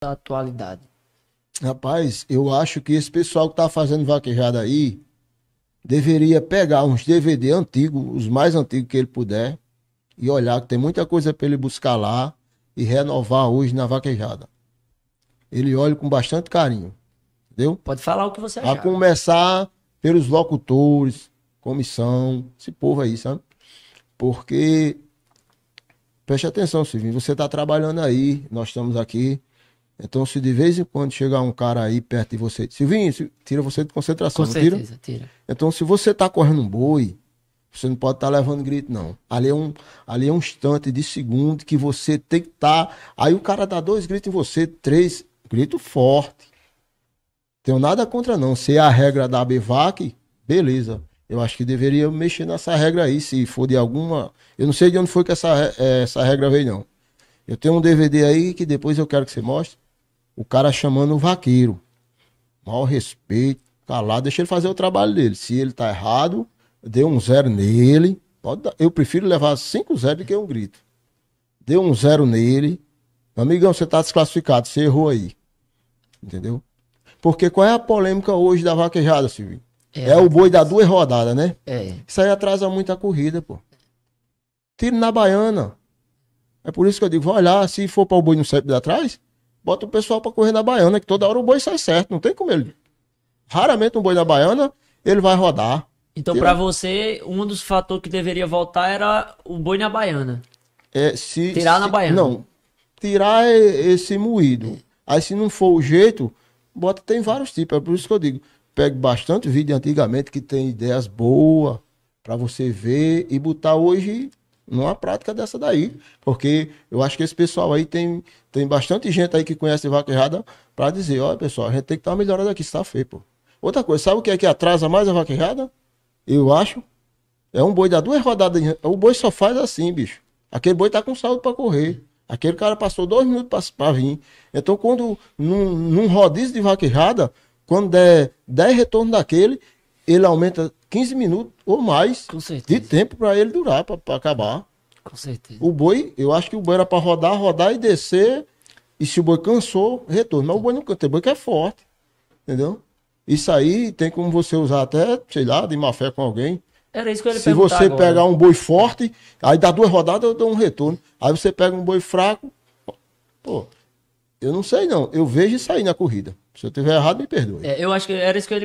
da atualidade? Rapaz, eu acho que esse pessoal que tá fazendo vaquejada aí deveria pegar uns DVD antigos, os mais antigos que ele puder, e olhar que tem muita coisa para ele buscar lá e renovar hoje na vaquejada. Ele olha com bastante carinho. Entendeu? Pode falar o que você acha. A começar pelos locutores, comissão, esse povo aí, sabe? Porque preste atenção, Silvinho, você está trabalhando aí, nós estamos aqui então, se de vez em quando chegar um cara aí perto de você, Silvinho, tira você de concentração, Com certeza, tira? tira? Então, se você tá correndo um boi, você não pode estar tá levando grito, não. Ali é, um, ali é um instante de segundo que você tem que estar. Tá... Aí o cara dá dois gritos em você, três, grito forte. Tenho nada contra, não. Se é a regra da ABVAC, beleza. Eu acho que deveria mexer nessa regra aí, se for de alguma. Eu não sei de onde foi que essa, eh, essa regra veio, não. Eu tenho um DVD aí que depois eu quero que você mostre o cara chamando o vaqueiro. Mal respeito, calar tá deixa ele fazer o trabalho dele. Se ele tá errado, deu um zero nele. Pode dar. Eu prefiro levar cinco zero do que um grito. deu um zero nele. Amigão, você tá desclassificado, você errou aí. Entendeu? Porque qual é a polêmica hoje da vaquejada, Silvio? É, é o boi da duas rodadas, né? É. Isso aí atrasa muito a corrida, pô. Tiro na baiana. É por isso que eu digo, vai lá, se for para o boi no CEP de atrás, bota o pessoal para correr na baiana, que toda hora o boi sai certo, não tem como ele. Raramente um boi na baiana ele vai rodar. Então, para você, um dos fatores que deveria voltar era o boi na baiana. É, se, tirar se, na baiana. Não, tirar esse moído. Aí, se não for o jeito, bota tem vários tipos. É por isso que eu digo, pego bastante vídeo antigamente que tem ideias boas para você ver e botar hoje numa prática dessa daí. Porque eu acho que esse pessoal aí tem, tem bastante gente aí que conhece vaca errada para dizer, olha pessoal, a gente tem que estar tá melhorando aqui, está feio, pô. Outra coisa, sabe o que é que atrasa mais a vaca errada? Eu acho. É um boi da duas rodadas. O boi só faz assim, bicho. Aquele boi tá com saúde para correr. Aquele cara passou dois minutos para vir. Então, quando num, num rodízio de vaca errada, quando der 10 retornos daquele, ele aumenta 15 minutos ou mais de tempo para ele durar, para acabar. Com certeza. O boi, eu acho que o boi era para rodar, rodar e descer. E se o boi cansou, retorno. Mas o boi não cansa, o boi que é forte. Entendeu? Isso aí tem como você usar até, sei lá, de má fé com alguém. Era isso que eu ia Se você agora. pegar um boi forte, aí dá duas rodadas, eu dou um retorno. Aí você pega um boi fraco. Pô, eu não sei não. Eu vejo isso aí na corrida. Se eu tiver errado, me perdoe. É, eu acho que era isso que eu